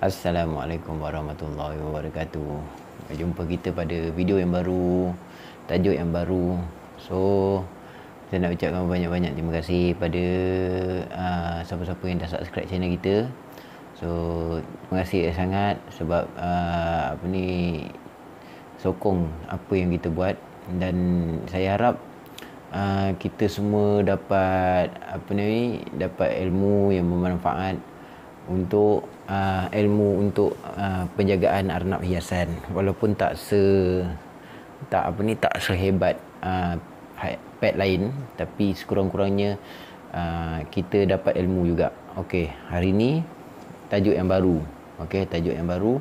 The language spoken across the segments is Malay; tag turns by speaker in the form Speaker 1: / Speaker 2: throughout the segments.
Speaker 1: Assalamualaikum warahmatullahi wabarakatuh. Jumpa kita pada video yang baru, tajuk yang baru. So, saya nak ucapkan banyak-banyak terima kasih pada uh, siapa-siapa yang dah subscribe channel kita. So, terima kasih sangat sebab uh, apa ni sokong apa yang kita buat dan saya harap Uh, kita semua dapat apa ni dapat ilmu yang bermanfaat untuk uh, ilmu untuk uh, penjagaan arnab hiasan walaupun tak se tak apa ni tak sehebat uh, pet lain tapi sekurang-kurangnya uh, kita dapat ilmu juga okey hari ni tajuk yang baru okey tajuk yang baru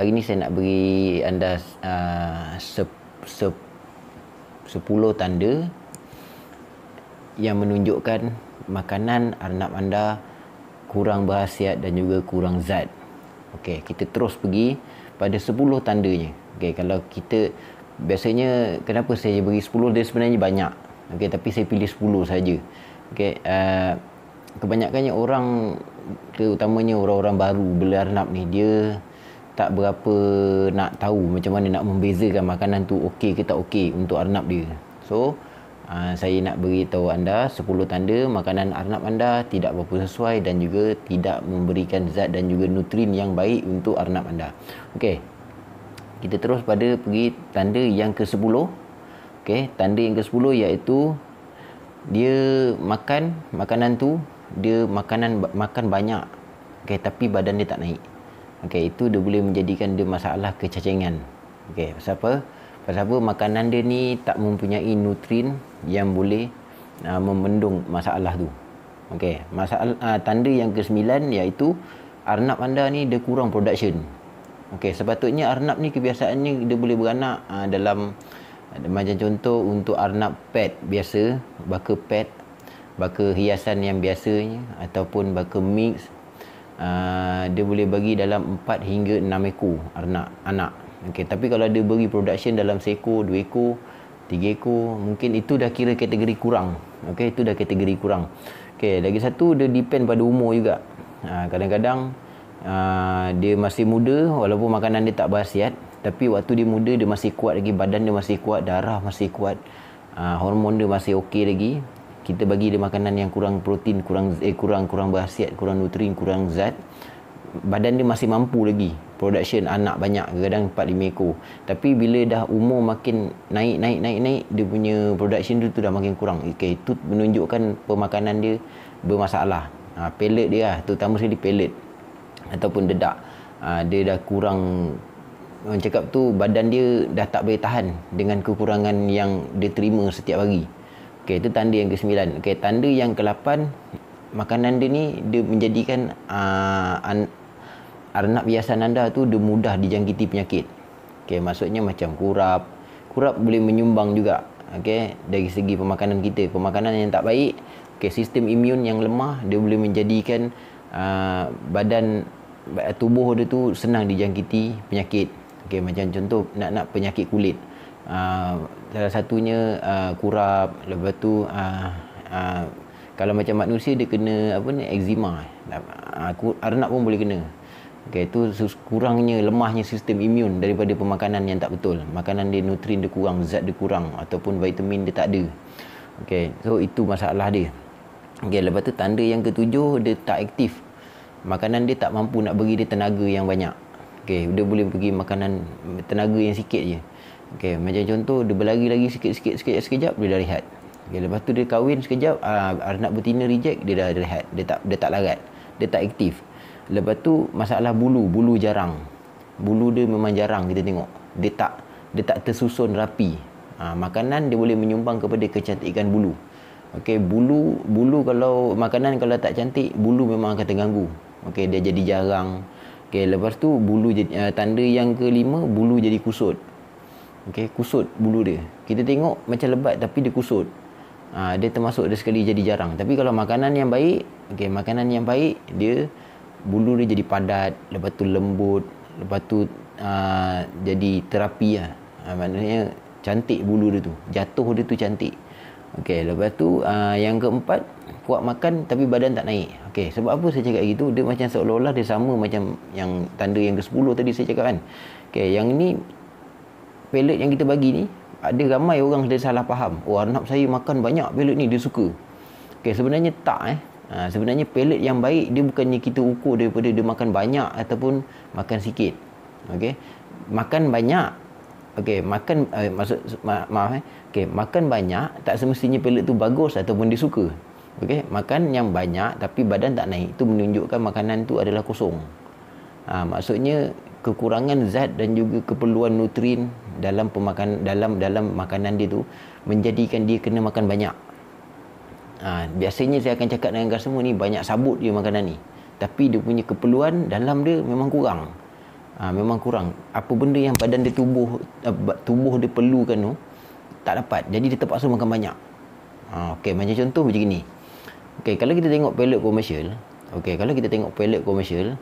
Speaker 1: hari ni saya nak bagi anda uh, sep, sep, sepuluh tanda yang menunjukkan makanan arnab anda kurang berhasiat dan juga kurang zat. Okey, kita terus pergi pada 10 tandanya. Okey, kalau kita biasanya kenapa saya bagi 10 dia sebenarnya banyak. Okey, tapi saya pilih 10 saja. Okey, uh, kebanyakannya orang terutamanya orang-orang baru belarnap ni dia tak berapa nak tahu macam mana nak membezakan makanan tu okey ke tak okey untuk arnab dia. So, Ah, saya nak beritahu anda 10 tanda makanan arnab anda tidak berapa sesuai dan juga tidak memberikan zat dan juga nutrien yang baik untuk arnab anda. Okey. Kita terus pada pergi tanda yang ke-10. Okey, tanda yang ke-10 iaitu dia makan makanan tu dia makanan makan banyak. Okey, tapi badan dia tak naik. Okey, itu dia boleh menjadikan dia masalah kecacingan. Okey, pasal apa? Pasal apa makanan dia ni tak mempunyai nutrien yang boleh uh, memendung masalah tu. Okey, masalah uh, tanda yang ke-9 iaitu arnab anda ni dia kurang production. Okey, sepatutnya arnab ni kebiasaannya dia boleh beranak uh, dalam uh, macam contoh untuk arnab pet biasa, baka pet, baka hiasan yang biasanya ataupun baka mix uh, dia boleh bagi dalam 4 hingga 6 ekor arnab anak. Okey, tapi kalau dia beri production dalam seekor, dua ekor Tiga ekor mungkin itu dah kira kategori kurang okey itu dah kategori kurang okey lagi satu dia depend pada umur juga ha, kadang-kadang ha, dia masih muda walaupun makanan dia tak berhasiat tapi waktu dia muda dia masih kuat lagi badan dia masih kuat darah masih kuat ha, hormon dia masih okey lagi kita bagi dia makanan yang kurang protein kurang eh, kurang kurang berhasiat kurang nutrien kurang zat badan dia masih mampu lagi production anak banyak kadang 4 5 ekor tapi bila dah umur makin naik naik naik naik dia punya production dia tu dah makin kurang okey itu menunjukkan pemakanan dia bermasalah ha, pellet dia lah terutama sekali pellet ataupun dedak ha, dia dah kurang orang cakap tu badan dia dah tak boleh tahan dengan kekurangan yang dia terima setiap hari okey itu tanda yang ke-9 okey tanda yang ke-8 makanan dia ni dia menjadikan uh, an- arnab hiasan anda tu dia mudah dijangkiti penyakit. Okey, maksudnya macam kurap. Kurap boleh menyumbang juga. Okey, dari segi pemakanan kita, pemakanan yang tak baik, okey, sistem imun yang lemah, dia boleh menjadikan uh, badan eh, tubuh dia tu senang dijangkiti penyakit. Okey, macam contoh nak-nak penyakit kulit. Uh, salah satunya uh, kurap lepas tu uh, uh, kalau macam manusia dia kena apa ni eczema uh, aku arnab pun boleh kena Okay, itu kurangnya lemahnya sistem imun daripada pemakanan yang tak betul. Makanan dia nutrien dia kurang, zat dia kurang ataupun vitamin dia tak ada. Okay, so itu masalah dia. Okay, lepas tu tanda yang ketujuh dia tak aktif. Makanan dia tak mampu nak bagi dia tenaga yang banyak. Okay, dia boleh bagi makanan tenaga yang sikit je. Okay, macam contoh dia berlari lagi sikit-sikit sikit sekejap dia dah rehat. Okay, lepas tu dia kahwin sekejap, uh, anak betina reject dia dah rehat. Dia tak dia tak larat. Dia tak aktif. Lepas tu masalah bulu, bulu jarang. Bulu dia memang jarang kita tengok. Dia tak dia tak tersusun rapi. Ha, makanan dia boleh menyumbang kepada kecantikan bulu. Okey, bulu bulu kalau makanan kalau tak cantik, bulu memang akan terganggu. Okey, dia jadi jarang. Okey, lepas tu bulu jadi, uh, tanda yang kelima, bulu jadi kusut. Okey, kusut bulu dia. Kita tengok macam lebat tapi dia kusut. Ha, dia termasuk dia sekali jadi jarang. Tapi kalau makanan yang baik, okey, makanan yang baik dia bulu dia jadi padat lepas tu lembut lepas tu aa, ah, jadi terapi lah ha, maknanya cantik bulu dia tu jatuh dia tu cantik Okey, lepas tu aa, ah, yang keempat kuat makan tapi badan tak naik Okey, sebab apa saya cakap gitu dia macam seolah-olah dia sama macam yang tanda yang ke sepuluh tadi saya cakap kan Okey, yang ni pellet yang kita bagi ni ada ramai orang dia salah faham oh anak saya makan banyak pellet ni dia suka Okey, sebenarnya tak eh Ha, sebenarnya palate yang baik dia bukannya kita ukur daripada dia makan banyak ataupun makan sikit. Okey. Makan banyak. Okey, makan eh, maksud ma- maaf eh. Okey, makan banyak tak semestinya palate tu bagus ataupun dia suka. Okey, makan yang banyak tapi badan tak naik itu menunjukkan makanan tu adalah kosong. Ha, maksudnya kekurangan zat dan juga keperluan nutrien dalam pemakan dalam dalam makanan dia tu menjadikan dia kena makan banyak ha, biasanya saya akan cakap dengan semua ni banyak sabut dia makanan ni tapi dia punya keperluan dalam dia memang kurang ha, memang kurang apa benda yang badan dia tubuh eh, tubuh dia perlukan tu tak dapat jadi dia terpaksa makan banyak ha, Okey, macam contoh macam ni Okey, kalau kita tengok pallet komersial Okey, kalau kita tengok pallet komersial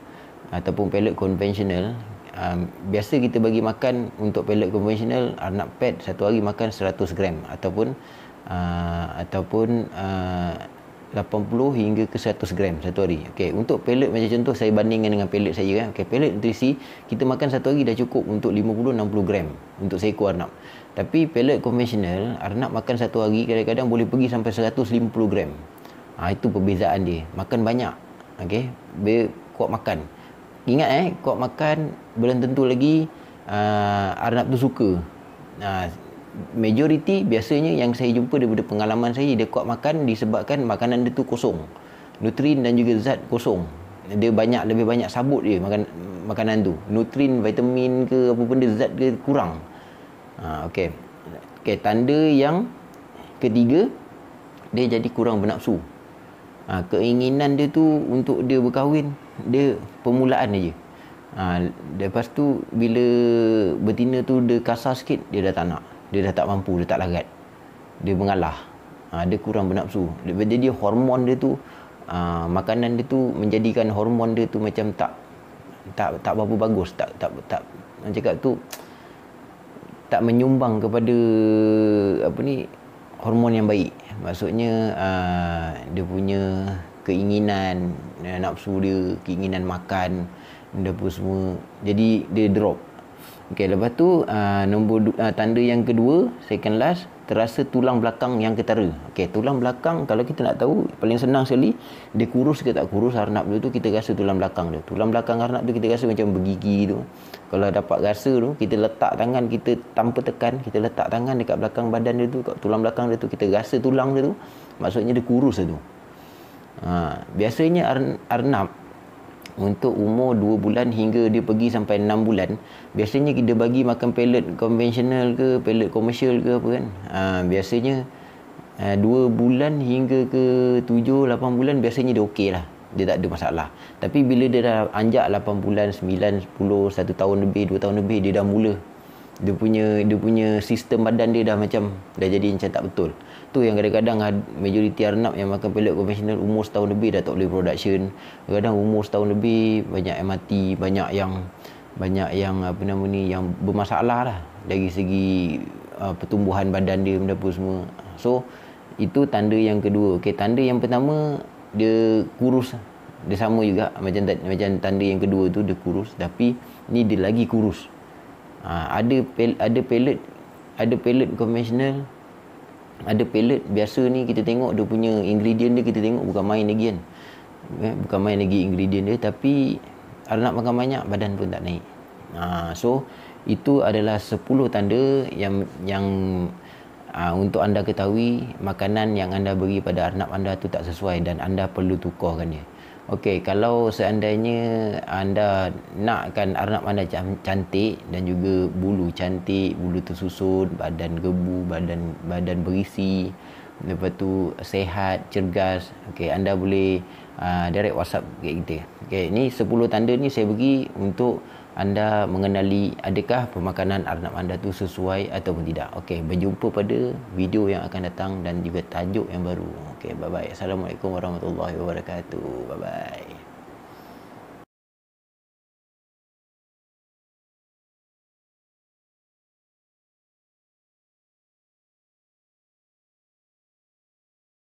Speaker 1: ataupun pallet konvensional um, ha, biasa kita bagi makan untuk pallet konvensional anak pet satu hari makan 100 gram ataupun Ah, ataupun ah, uh, 80 hingga ke 100 gram satu hari. Okey, untuk pellet macam contoh saya bandingkan dengan pellet saya kan. Okey, pellet nutrisi kita makan satu hari dah cukup untuk 50 60 gram untuk seekor arnab. Tapi pellet konvensional arnab makan satu hari kadang-kadang boleh pergi sampai 150 gram. Ha, itu perbezaan dia. Makan banyak. Okey, Be- kuat makan. Ingat eh, kuat makan belum tentu lagi uh, arnab tu suka. Nah, majoriti biasanya yang saya jumpa daripada pengalaman saya dia kuat makan disebabkan makanan dia tu kosong nutrien dan juga zat kosong dia banyak lebih banyak sabut dia makan makanan tu nutrien vitamin ke apa benda zat dia kurang ha, okey okey tanda yang ketiga dia jadi kurang bernafsu ha, keinginan dia tu untuk dia berkahwin dia permulaan aja ha, lepas tu bila betina tu dia kasar sikit dia dah tak nak dia dah tak mampu dia tak larat dia mengalah ha, dia kurang bernafsu jadi hormon dia tu ha, makanan dia tu menjadikan hormon dia tu macam tak tak tak berapa bagus tak tak tak macam cakap tu tak menyumbang kepada apa ni hormon yang baik maksudnya aa, ha, dia punya keinginan eh, nafsu dia keinginan makan dia pun semua jadi dia drop Okey, lepas tu uh, nombor uh, tanda yang kedua, second last, terasa tulang belakang yang ketara. Okey, tulang belakang kalau kita nak tahu paling senang sekali dia kurus ke tak kurus arnab dia tu kita rasa tulang belakang dia. Tulang belakang arnab tu kita rasa macam bergigi tu. Kalau dapat rasa tu, kita letak tangan kita tanpa tekan, kita letak tangan dekat belakang badan dia tu, kat tulang belakang dia tu kita rasa tulang dia tu, maksudnya dia kurus dia tu. Ha, biasanya arnab untuk umur 2 bulan hingga dia pergi sampai 6 bulan biasanya kita bagi makan pellet konvensional ke pellet komersial ke apa kan ha, biasanya uh, bulan hingga ke 7 8 bulan biasanya dia okey lah dia tak ada masalah tapi bila dia dah anjak 8 bulan 9 10 1 tahun lebih 2 tahun lebih dia dah mula dia punya dia punya sistem badan dia dah macam dah jadi macam tak betul tu yang kadang-kadang majoriti arnab yang makan pilot konvensional umur setahun lebih dah tak boleh production kadang-kadang umur setahun lebih banyak yang mati banyak yang banyak yang apa nama ni yang bermasalah lah dari segi uh, pertumbuhan badan dia benda pun semua so itu tanda yang kedua okay, tanda yang pertama dia kurus dia sama juga macam macam tanda yang kedua tu dia kurus tapi ni dia lagi kurus ha, ada pel, ada pallet ada pallet conventional ada pallet biasa ni kita tengok dia punya ingredient dia kita tengok bukan main lagi kan eh, bukan main lagi ingredient dia tapi ada nak makan banyak badan pun tak naik ha, so itu adalah 10 tanda yang yang ha, untuk anda ketahui makanan yang anda beri pada anak anda tu tak sesuai dan anda perlu tukarkan dia Okey, kalau seandainya anda nakkan arnab anda cantik dan juga bulu cantik, bulu tersusun, badan gebu, badan badan berisi, lepas tu sehat, cergas, okey anda boleh uh, direct WhatsApp kita. Okey, ni 10 tanda ni saya bagi untuk anda mengenali adakah pemakanan arnab anda tu sesuai ataupun tidak. Okey, berjumpa pada video yang akan datang dan juga tajuk yang baru. Okey, bye-bye. Assalamualaikum warahmatullahi wabarakatuh. Bye-bye.